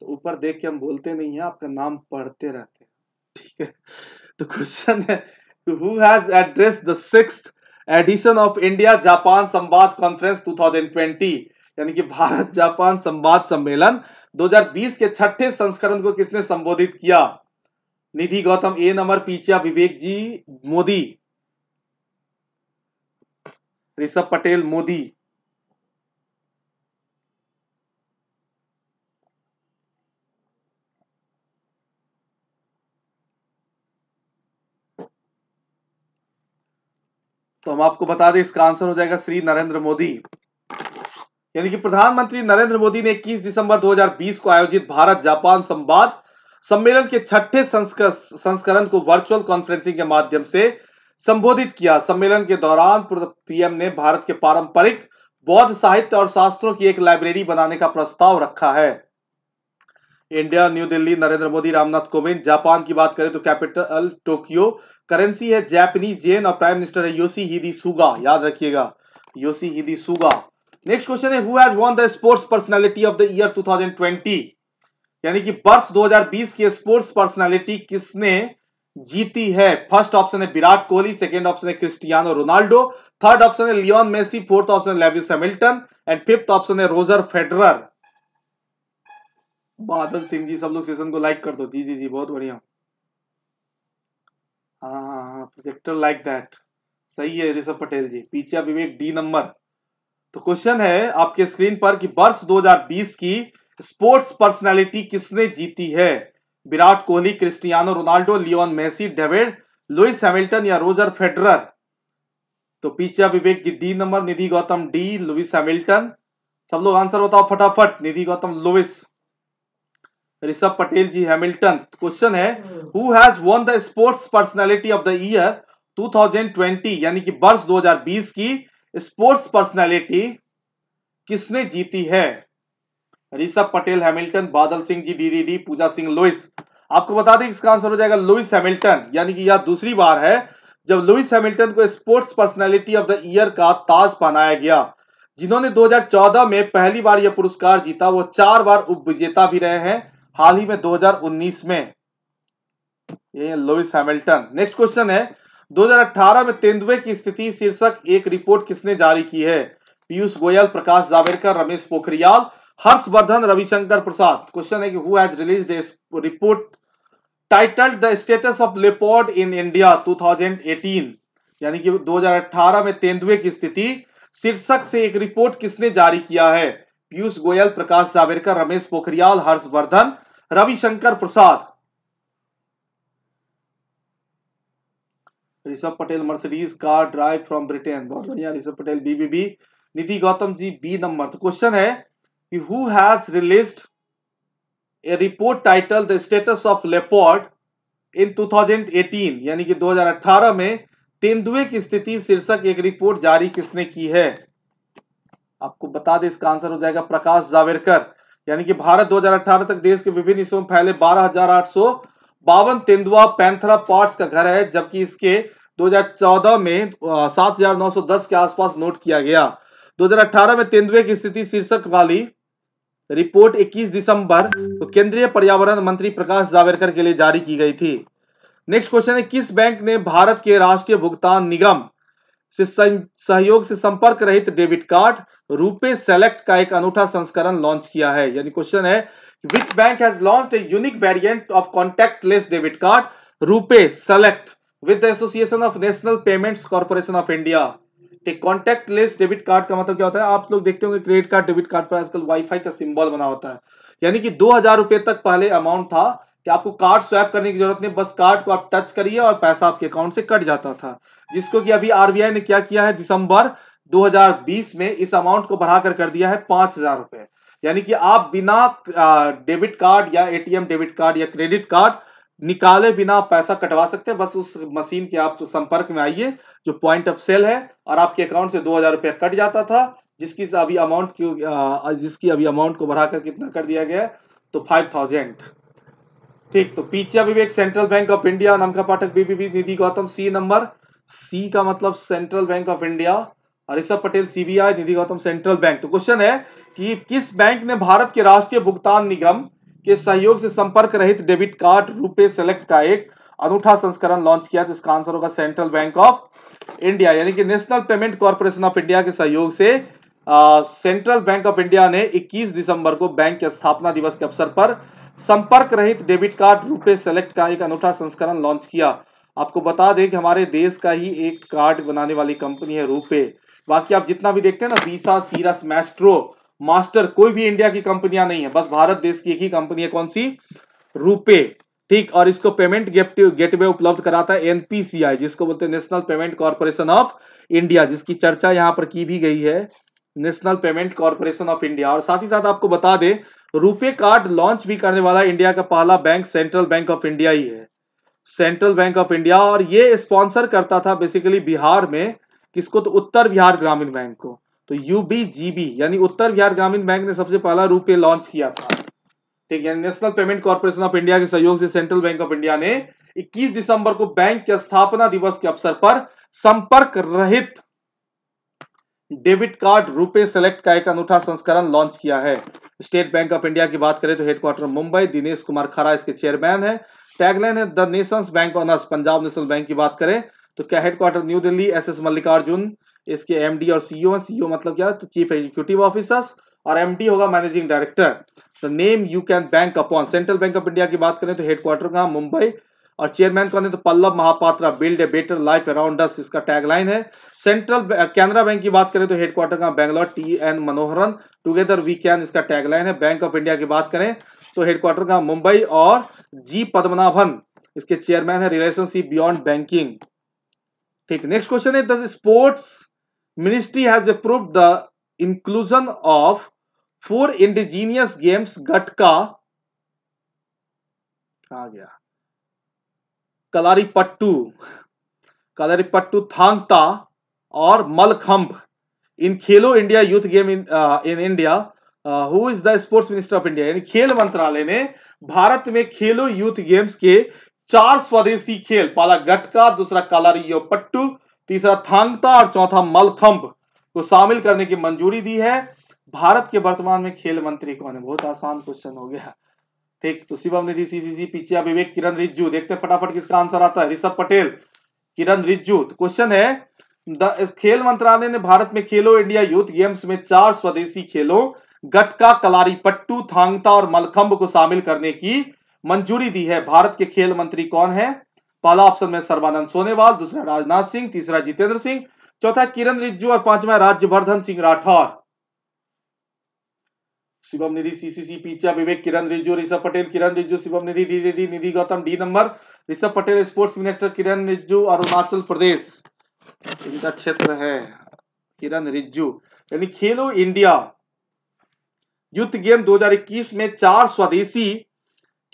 तो ऊपर देख के हम बोलते नहीं है आपका नाम पढ़ते रहते हैं ठीक है तो क्वेश्चन है who has address the six edition of India Japan Samvad conference 2020 यानी कि भारत जापान संवाद सम्मेलन 2020 के छठे संस्करण को किसने संबोधित किया निधि गौतम ए नंबर पीछे विवेक जी मोदी ऋषभ पटेल मोदी तो हम आपको बता दें इसका आंसर हो जाएगा श्री नरेंद्र मोदी यानी कि प्रधानमंत्री नरेंद्र मोदी ने 21 दिसंबर 2020 को आयोजित भारत जापान संवाद सम्मेलन के छठे संस्करण को वर्चुअल कॉन्फ्रेंसिंग के माध्यम से संबोधित किया सम्मेलन के दौरान पीएम ने भारत के पारंपरिक बौद्ध साहित्य और शास्त्रों की एक लाइब्रेरी बनाने का प्रस्ताव रखा है India New Delhi Narendra Modi Ramnath Kovind Japan की बात करें तो कैपिटल टोक्यो करेंसी है जैपनीज येन और प्राइम मिनिस्टर है योशी हिदी सुगा याद रखिएगा Yoshihide Suga next question है who has won the sports personality of the year 2020 यानी कि वर्ष 2020 के स्पोर्ट्स पर्सनालिटी किसने जीती है फर्स्ट ऑप्शन है विराट कोहली सेकेंड ऑप्शन है क्रिस्टियानो रोनाल्डो थर्ड ऑप्शन है लियोन मेसी फोर्थ ऑप्शन है Lewis Hamilton and fifth option है रोजर फेडरर बादल सिंह जी सब लोग सेशन को लाइक कर दो जी जी जी बहुत बढ़िया प्रोजेक्टर लाइक दैट सही है ऋषभ पटेल जी पीछे विवेक डी नंबर तो क्वेश्चन है आपके स्क्रीन पर कि वर्ष 2020 की स्पोर्ट्स पर्सनालिटी किसने जीती है Virat Kohli Cristiano Ronaldo Lionel Messi David Lewis Hamilton या रोजर फेडरर तो पीछे Vivek ji D number Nidhi Gautam D Lewis Hamilton सब लोग आंसर बताओ फटाफट Nidhi Gautam Lewis Rishabh Patel ji Hamilton question है who has won the sports personality of the year 2020 यानी कि वर्ष 2020 की स्पोर्ट्स पर्सनालिटी किसने जीती है Rishabh Patel Hamilton Badal Singh ji D D Pooja Singh Lewis आपको बता दें इसका आंसर हो जाएगा लुइस हैमिल्टन यानी कि यह दूसरी बार है जब लुइस हैमिल्टन को sports personality of the year का ताज पहनाया गया जिन्होंने 2014 में पहली बार यह पुरस्कार जीता वो चार बार उप विजेता भी रहे हैं हाल ही में 2019 में ये लुइस हैमिल्टन नेक्स्ट क्वेश्चन है 2018 में तेंदुए की स्थिति शीर्षक एक रिपोर्ट किसने जारी की है पीयूष गोयल प्रकाश जावड़ेकर रमेश पोखरियाल हर्षवर्धन रविशंकर प्रसाद क्वेश्चन है कि who has release report titled the status of leopard in India 2018 यानी कि 2018 में तेंदुए की स्थिति शीर्षक से एक रिपोर्ट किसने जारी किया है Piyush Goyal Prakash Javadekar Ramesh Pokhriyal Harshvardhan Ravishankar Prasad Rishabh Patel Mercedes car drive from Britain बहुत बढ़िया Rishabh Patel B B B Nidhi Gautam ji B number तो क्वेश्चन है who has released a report titled the status of leopard in 2018 यानी कि 2018 में तेंदुए की स्थिति शीर्षक एक रिपोर्ट जारी किसने की है आपको बता दें इसका आंसर हो जाएगा प्रकाश जावड़ेकर यानी कि भारत 2018 तक देश के विभिन्न हिस्सों में फैले बारह बावन तेंदुआ पैंथरा पार्ट्स का घर है जबकि इसके 2014 में 7,910 के आसपास नोट किया गया 2018 में तेंदुए की स्थिति शीर्षक वाली रिपोर्ट 21 दिसंबर तो केंद्रीय पर्यावरण मंत्री प्रकाश जावड़ेकर के लिए जारी की गई थी नेक्स्ट क्वेश्चन है किस बैंक ने भारत के राष्ट्रीय भुगतान निगम से सहयोग से संपर्क रहित डेबिट कार्ड रूपे सेलेक्ट का एक अनूठा संस्करण लॉन्च किया है यानी क्वेश्चन है which bank has launch a unique variant of contact debit card RuPay select with association of national payments corporation of India contactless debit card का मतलब क्या होता है आप लोग देखते होंगे क्रेडिट कार्ड डेबिट कार्ड पर आजकल वाईफाई का सिंबल बना होता है यानी कि दो हजार रुपए तक पहले अमाउंट था कि आपको कार्ड स्वैप करने की जरूरत नहीं बस कार्ड को आप टच करिए और पैसा आपके अकाउंट से कट जाता था जिसको कि अभी आरबीआई ने क्या किया है दिसंबर 2020 में इस अमाउंट को बढ़ाकर कर दिया है पांच हजार रुपए यानी कि आप बिना डेबिट कार्ड या एटीएम डेबिट कार्ड या क्रेडिट कार्ड निकाले बिना पैसा कटवा सकते हैं बस उस मशीन के आप संपर्क में आइए जो पॉइंट ऑफ सेल है और आपके अकाउंट से दो हजार रुपया कट जाता था जिसकी अभी अमाउंट की जिसकी अभी अमाउंट को बढ़ाकर कितना कर दिया गया तो फाइव थाउजेंड ठीक तो पीछे Vivek central bank of India नमका Pathak B B B Nidhi Gautam C number C का मतलब सेंट्रल बैंक ऑफ इंडिया और Rishabh Patel CBI Nidhi Gautam central bank तो क्वेश्चन है कि किस बैंक ने भारत के राष्ट्रीय भुगतान निगम के सहयोग से संपर्क रहित डेबिट कार्ड रुपे सेलेक्ट का एक अनूठा संस्करण लॉन्च किया तो इसका आंसर होगा सेंट्रल बैंक ऑफ इंडिया यानी कि national payment corporation of India के सहयोग से सेंट्रल बैंक ऑफ इंडिया ने 21 दिसंबर को बैंक के स्थापना दिवस के अवसर पर संपर्क रहित डेबिट कार्ड रुपे सेलेक्ट का एक अनूठा संस्करण लॉन्च किया आपको बता दें कि हमारे देश का ही एक कार्ड बनाने वाली कंपनी है रूपे बाकी आप जितना भी देखते हैं ना वीसा सीरस मैस्ट्रो मास्टर कोई भी इंडिया की कंपनियां नहीं है बस भारत देश की एक ही कंपनी है कौन सी रुपे ठीक और इसको पेमेंट गेटवे उपलब्ध कराता है एनपीसीआई जिसको बोलते हैं national payment corporation of India जिसकी चर्चा यहां पर की भी गई है national payment corporation of India और साथ ही साथ आपको बता दें रुपे कार्ड लॉन्च भी करने वाला इंडिया का पहला bank central bank of India ही है सेंट्रल बैंक ऑफ इंडिया और ये स्पॉन्सर करता था बेसिकली बिहार में किसको तो उत्तर बिहार ग्रामीण बैंक को तो यूबीजीबी यानी उत्तर बिहार ग्रामीण बैंक ने सबसे पहला रूपे लॉन्च किया था ठीक है national payment corporation of India के सहयोग से सेंट्रल बैंक ऑफ इंडिया ने 21 दिसंबर को बैंक के स्थापना दिवस के अवसर पर संपर्क रहित डेबिट कार्ड रुपए सेलेक्ट का एक अनूठा संस्करण लॉन्च किया है स्टेट बैंक ऑफ इंडिया की बात करें तो हेडक्वार्टर मुंबई दिनेश कुमार खरा इसके चेयरमैन है टैगलाइन है the nation's bank honours Punjab national bank की बात करें तो क्या headquarter New Delhi S S Mallikarjun इसके एमडी और सीईओ है सीईओ मतलब क्या तो चीफ एग्जीक्यूटिव ऑफिसर्स और एमडी होगा managing director the name you can bank upon central bank of India की बात करें तो हेडक्वार्टर कहा मुंबई और चेयरमैन कौन है तो Pallav Mohapatra build a better life around us इसका टैगलाइन है सेंट्रल कैनरा बैंक की बात करें तो हेडक्वार्टर कहा Bangalore T N Manoharan together we can इसका टैगलाइन है बैंक ऑफ इंडिया की बात करें तो हेडक्वार्टर कहा मुंबई और जी पद्मनाभन इसके चेयरमैन है रिलेशनशिप बियॉन्ड बैंकिंग ठीक नेक्स्ट क्वेश्चन है the sports ministry has approved the inclusion of four indigenous games gatka आ गया कलारीपट्टू कलारीपट्टू थांगता और Mallakhamb in Khelo India youth game in in India who is the sports minister of India यानी खेल मंत्रालय ने भारत में खेलो यूथ गेम्स के चार स्वदेशी खेल पहला गटका दूसरा कलारी पट्टू तीसरा थांगता और चौथा मलखंब को शामिल करने की मंजूरी दी है भारत के वर्तमान में खेल मंत्री कौन है बहुत आसान क्वेश्चन हो गया ठीक तो शिवम निधि सीसीसी पीछे विवेक किरण रिज्जू देखते फटाफट किसका आंसर आता है ऋषभ पटेल किरण रिज्जू तो क्वेश्चन है खेल मंत्रालय ने भारत में खेलो इंडिया यूथ गेम्स में चार स्वदेशी खेलों गटका कलारी पट्टू थांगता और मलखंब को शामिल करने की मंजूरी दी है भारत के खेल मंत्री कौन है पहला ऑप्शन में सर्वानंद सोनेवाल दूसरा राजनाथ सिंह तीसरा जितेंद्र सिंह चौथा किरण रिज्जू और पांचवा राज्यवर्धन सिंह राठौर शिवम निधि सीसीसी पीछा Vivek Kiren Rijiju Rishabh Patel Kiren Rijiju Shivam Nidhi DDD Nidhi Gautam D number Rishabh Patel sports minister Kiren Rijiju Arunachal Pradesh इनका क्षेत्र है किरण रिज्जू यानी खेलो इंडिया यूथ गेम 2021 में चार स्वदेशी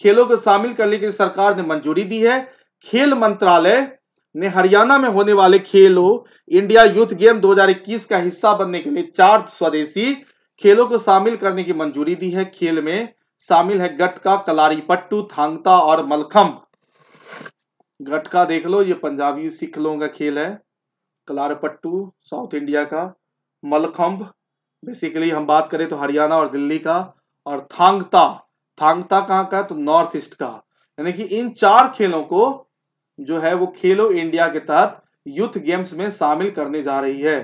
खेलों को शामिल करने के लिए सरकार ने मंजूरी दी है खेल मंत्रालय ने हरियाणा में होने वाले खेलो इंडिया यूथ गेम 2021 का हिस्सा बनने के लिए चार स्वदेशी खेलों को शामिल करने की मंजूरी दी है खेल में शामिल है गटका कलारीपट्टू थांगता और मलखम गटका देख लो ये पंजाबी सिख लोगों का खेल है कलारपट्टू साउथ इंडिया का मलखम्ब बेसिकली हम बात करें तो हरियाणा और दिल्ली का और थांगता थांगता कहाँ का है तो नॉर्थ ईस्ट का यानी कि इन चार खेलों को जो है वो खेलो इंडिया के तहत यूथ गेम्स में शामिल करने जा रही है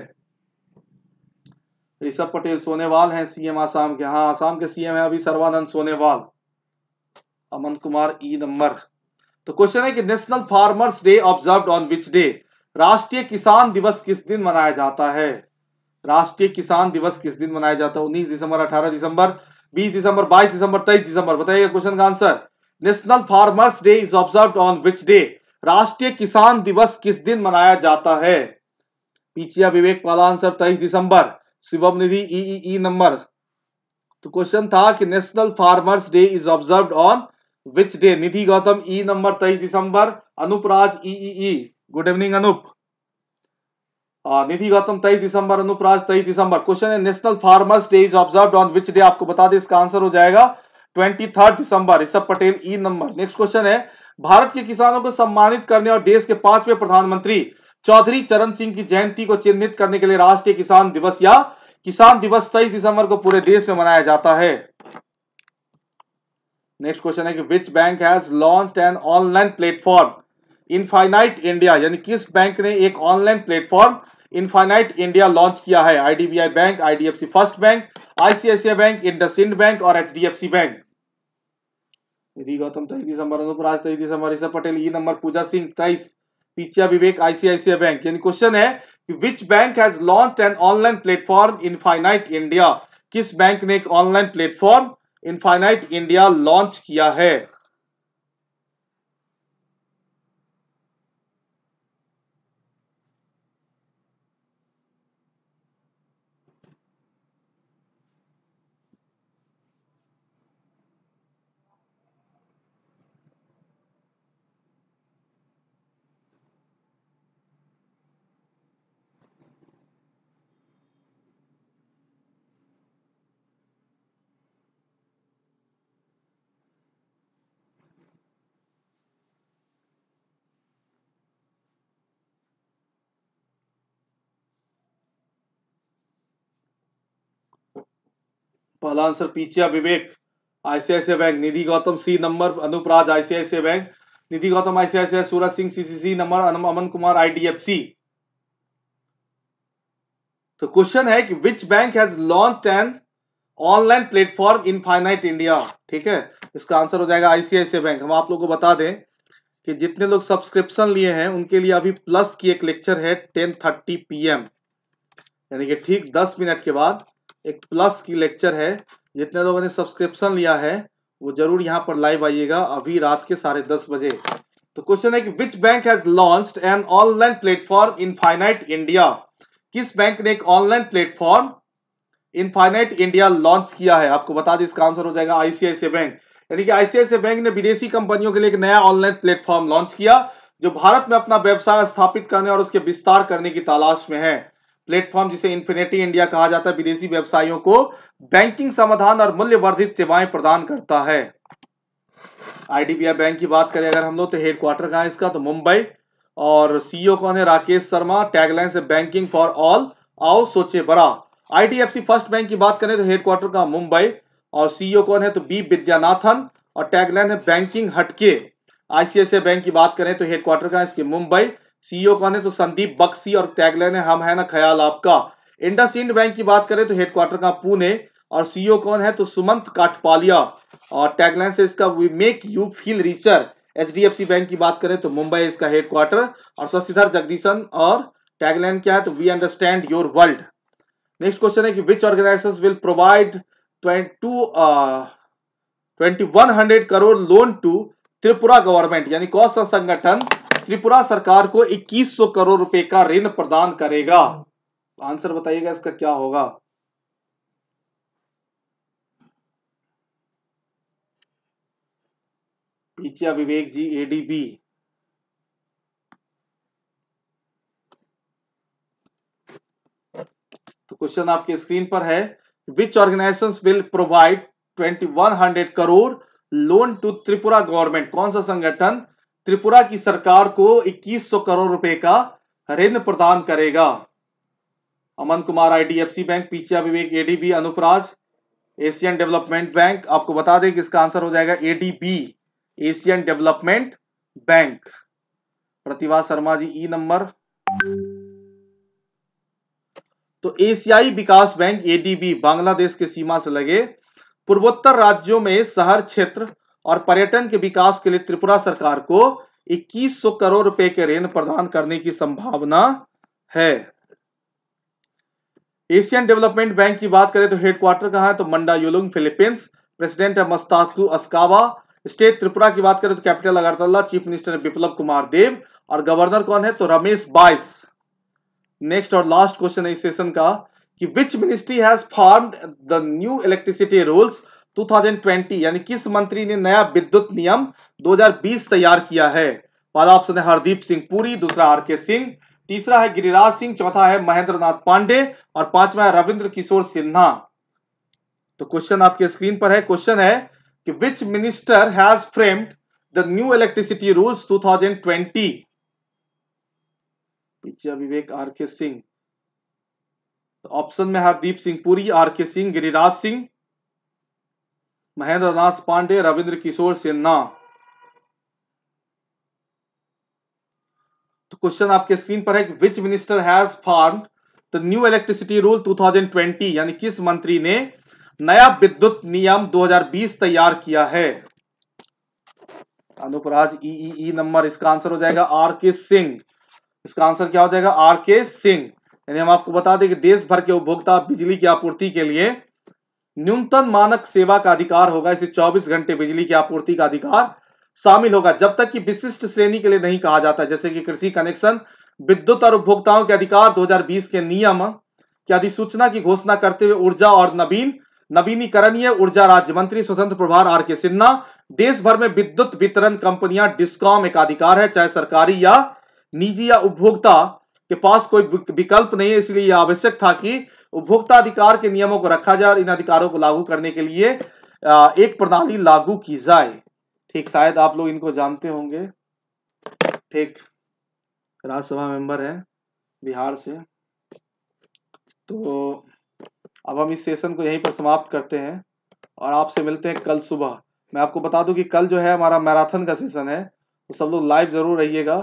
ऋषभ पटेल सोनेवाल हैं सीएम आसाम के हाँ आसाम के सीएम है अभी सर्वानंद सोनेवाल अमन कुमार ई नंबर तो क्वेश्चन है कि national farmers day observe on which day राष्ट्रीय किसान दिवस किस दिन मनाया जाता है राष्ट्रीय किसान दिवस किस दिन मनाया जाता है उन्नीस दिसंबर अठारह दिसंबर बीस दिसंबर बाईस दिसंबर तेईस दिसंबर बताइए क्वेश्चन का answer national farmers day is observe on which day राष्ट्रीय किसान दिवस किस दिन मनाया जाता है पीछिया विवेक वाला आंसर तेईस दिसंबर Shivam Nidhi E e e e number तो क्वेश्चन था कि national farmers day is observe on which day Nidhi Gautam E number तेईस दिसंबर Anupraj EE E good evening Anup Nidhi Gautam तेईस दिसंबर अनुपराज तेईस दिसंबर क्वेश्चन है national farmers day is observe on which day आपको बता दें इसका आंसर हो जाएगा ट्वेंटी थर्ड दिसंबर Rishabh Patel E number next question है भारत के किसानों को सम्मानित करने और देश के पांचवें प्रधानमंत्री चौधरी चरण सिंह की जयंती को चिन्हित करने के लिए राष्ट्रीय किसान दिवस या किसान दिवस तेईस दिसंबर को पूरे देश में मनाया जाता है नेक्स्ट क्वेश्चन है कि which bank has launch an online platform infinite India यानी किस बैंक ने एक online platform infinite India launch किया है IDBI bank IDFC first bank ICICI bank IndusInd bank और एचडीएफसी बैंक निधि गौतम तेईस दिसंबर अनुपराज तेईस दिसंबर ऋषभ पटेल ई नंबर पूजा सिंह तेईस पीछे विवेक आईसीआईसीआई बैंक यानी क्वेश्चन है कि which bank has launch an online platform infinite India किस बैंक ने एक online platform infinite India launch किया है पहला आंसर पीचिया Vivek ICICI bank Nidhi Gautam C number Anupraj ICICI bank Nidhi Gautam ICICI Suraj Singh CCC number Aman Kumar IDFC तो क्वेश्चन है कि which bank has launch an online platform infinite India ठीक है इसका आंसर हो जाएगा आईसीआईसी बैंक हम आप लोगों को बता दें कि जितने लोग सब्सक्रिप्शन लिए हैं उनके लिए अभी प्लस की एक लेक्चर है टेन थर्टी पी यानी कि ठीक दस मिनट के बाद एक प्लस की लेक्चर है जितने लोगों ने सब्सक्रिप्शन लिया है वो जरूर यहाँ पर लाइव आइएगा अभी रात के साढ़े दस बजे तो क्वेश्चन है कि which bank has launch an online platform infinite India किस बैंक ने एक online platform infinite India launch किया है आपको बता दें इसका आंसर हो जाएगा आईसीआईसी बैंक यानी कि आईसीआईसी बैंक ने विदेशी कंपनियों के लिए एक नया ऑनलाइन प्लेटफॉर्म लॉन्च किया जो भारत में अपना व्यवसाय स्थापित करने और उसके विस्तार करने की तलाश में है प्लेटफॉर्म जिसे इन्फिनेटी इंडिया कहा जाता है विदेशी व्यवसायियों को बैंकिंग समाधान और मूल्य वर्धित सेवाएं प्रदान करता है आईडीबीआई बैंक की बात करें अगर हम लोग तो हेडक्वार्टर कहा है इसका तो मुंबई और सीईओ e कौन है राकेश शर्मा टैगलाइन से बैंकिंग फॉर ऑल आओ सोचे बड़ा आईटीएफसी फर्स्ट तो e तो बैंक की बात करें तो हेडक्वार्टर का मुंबई और सीईओ कौन है तो बी विद्यानाथन और टैगलाइन है बैंकिंग हटके आईसीआईसी बैंक की बात करें तो हेडक्वार्टर का इसके मुंबई सीईओ e कौन है तो संदीप बक्सी और टैगलाइन है हम है ना ख्याल आपका इंडस इंड बैंक की बात करें तो हेडक्वार्टर का पुणे और सीईओ e कौन है तो सुमंत काठपालिया और टैगलाइन से इसका we make you feel richer H bank की बात करें तो मुंबई इसका हेडक्वार्टर और शशिधर जगदीशन और टैगलाइन क्या है तो we understand your world next question है कि which organisation will provide twenty one crore loan to Tripura government यानी कौन सा संगठन त्रिपुरा सरकार को 2100 करोड़ रुपए का ऋण प्रदान करेगा आंसर बताइएगा इसका क्या होगा पीछिया विवेक जी एडीबी तो क्वेश्चन आपके स्क्रीन पर है which organisation will provide 2100 crore loan to Tripura government कौन सा संगठन त्रिपुरा की सरकार को 2100 करोड़ रुपए का ऋण प्रदान करेगा अमन कुमार आईडीएफसी बैंक पीछे Vivek ADB Anupraj Asian development bank आपको बता दें कि इसका आंसर हो जाएगा ADB Asian development bank Pratibha Sharma ji E number तो एशियाई विकास बैंक एडीबी बांग्लादेश के सीमा से लगे पूर्वोत्तर राज्यों में शहर क्षेत्र और पर्यटन के विकास के लिए त्रिपुरा सरकार को 2100 करोड़ रुपए के ऋण प्रदान करने की संभावना है एशियन डेवलपमेंट बैंक की बात करें तो हेडक्वार्टर कहा है तो मंडा युलुंग फिलीपींस प्रेसिडेंट है मस्ताकू अस्कावा स्टेट त्रिपुरा की बात करें तो कैपिटल अगरतला चीफ मिनिस्टर है विप्लव कुमार देव और गवर्नर कौन है तो रमेश बाइस नेक्स्ट और लास्ट क्वेश्चन है इस सेशन का कि which ministry has formed the new electricity rules 2020 यानी किस मंत्री ने नया विद्युत नियम 2020 तैयार किया है पहला ऑप्शन है हरदीप सिंह पुरी दूसरा आर के सिंह तीसरा है गिरिराज सिंह चौथा है महेंद्र नाथ पांडे और पांचवा है रविंद्र किशोर सिन्हा तो क्वेश्चन आपके स्क्रीन पर है क्वेश्चन है कि which minister has framed the new electricity rules 2020 पीछे विवेक आर के सिंह ऑप्शन तो में हरदीप सिंह पुरी आर के सिंह गिरिराज सिंह महेंद्र नाथ पांडे रविंद्र किशोर सिन्हा तो क्वेश्चन आपके स्क्रीन पर है which minister has form the new electricity rule 2020 यानी किस मंत्री ने नया विद्युत नियम 2020 तैयार किया है Anupraj EE e number e e इसका आंसर हो जाएगा आर के सिंह इसका आंसर क्या हो जाएगा आर के सिंह यानी हम आपको बता दें कि देश भर के उपभोक्ता बिजली की आपूर्ति के लिए न्यूनतम मानक सेवा का अधिकार होगा इसे 24 घंटे बिजली की आपूर्ति का अधिकार शामिल होगा जब तक कि विशिष्ट श्रेणी के लिए नहीं कहा जाता जैसे कि कृषि कनेक्शन विद्युत और उपभोक्ताओं के अधिकार 2020 के नियम की अधिसूचना की घोषणा करते हुए ऊर्जा और नवीन नवीनीकरणीय ऊर्जा राज्य मंत्री स्वतंत्र प्रभार आर के सिन्हा देश भर में विद्युत वितरण कंपनियां डिस्कॉम एक अधिकार है चाहे सरकारी या निजी या उपभोक्ता के पास कोई विकल्प नहीं है इसलिए यह आवश्यक था कि उपभोक्ता अधिकार के नियमों को रखा जाए और इन अधिकारों को लागू करने के लिए एक प्रणाली लागू की जाए ठीक शायद आप लोग इनको जानते होंगे ठीक राज्यसभा मेंबर है बिहार से तो अब हम इस सेशन को यहीं पर समाप्त करते हैं और आपसे मिलते हैं कल सुबह मैं आपको बता दूं कि कल जो है हमारा मैराथन का सेशन है तो सब लोग लाइव जरूर रहिएगा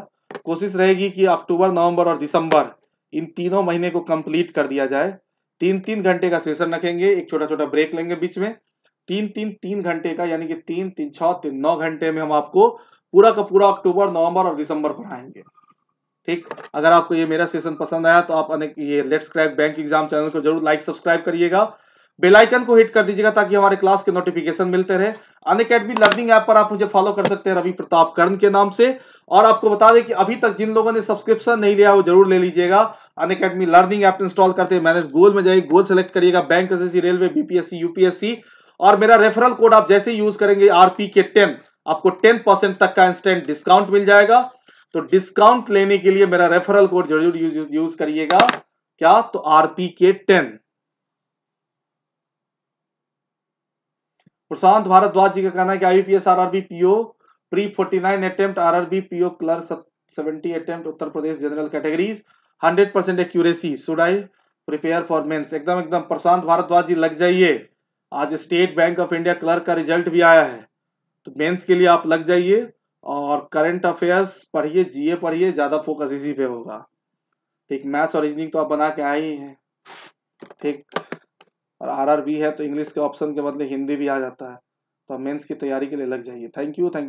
कोशिश रहेगी कि अक्टूबर नवंबर और दिसंबर इन तीनों महीने को कंप्लीट कर दिया जाए तीन तीन घंटे का सेशन रखेंगे एक छोटा छोटा ब्रेक लेंगे बीच में तीन तीन तीन घंटे का यानी कि तीन तीन छः तीन नौ घंटे में हम आपको पूरा का पूरा अक्टूबर नवंबर और दिसंबर पढ़ाएंगे ठीक अगर आपको ये मेरा सेशन पसंद आया तो आप ये let's crack bank exam channel को जरूर लाइक सब्सक्राइब करिएगा बेल आइकन को हिट कर दीजिएगा ताकि हमारे क्लास के नोटिफिकेशन मिलते रहे अन अकेडमी लर्निंग ऐप पर आप मुझे फॉलो कर सकते हैं रवि प्रताप कर्ण के नाम से और आपको बता दें कि अभी तक जिन लोगों ने सब्सक्रिप्शन नहीं लिया वो जरूर ले लीजिएगा Unacademy learning app install करते हैं मैनेज गोल में जाइए गोल सेलेक्ट करिएगा बैंक एस रेलवे बीपीएससी यूपीएससी और मेरा रेफरल कोड आप जैसे यूज करेंगे आरपी के टेन आपको टेन परसेंट तक का इंस्टेंट डिस्काउंट मिल जाएगा तो डिस्काउंट लेने के लिए मेरा रेफरल कोड जरूर यूज करिएगा क्या तो आरपी के टेन प्रशांत भारद्वाज जी का कहना है कि IPS RRB PO pre 49 attempt RRB PO clerk 70 attempt Uttar Pradesh general categories 100 percent accuracy should I prepare for mains एकदम एकदम प्रशांत भारद्वाज जी लग जाइए आज State Bank of India clerk का रिजल्ट भी आया है तो मेन्स के लिए आप लग जाइए और करंट अफेयर्स पढ़िए जीए पढ़िए ज्यादा फोकस इसी पे होगा ठीक मैथ्स और रीजनिंग तो आप बना के आए ही हैं ठीक और आरआरबी है तो इंग्लिश के ऑप्शन के बदले हिंदी भी आ जाता है तो मेंस की तैयारी के लिए लग जाइए थैंक यू थैंक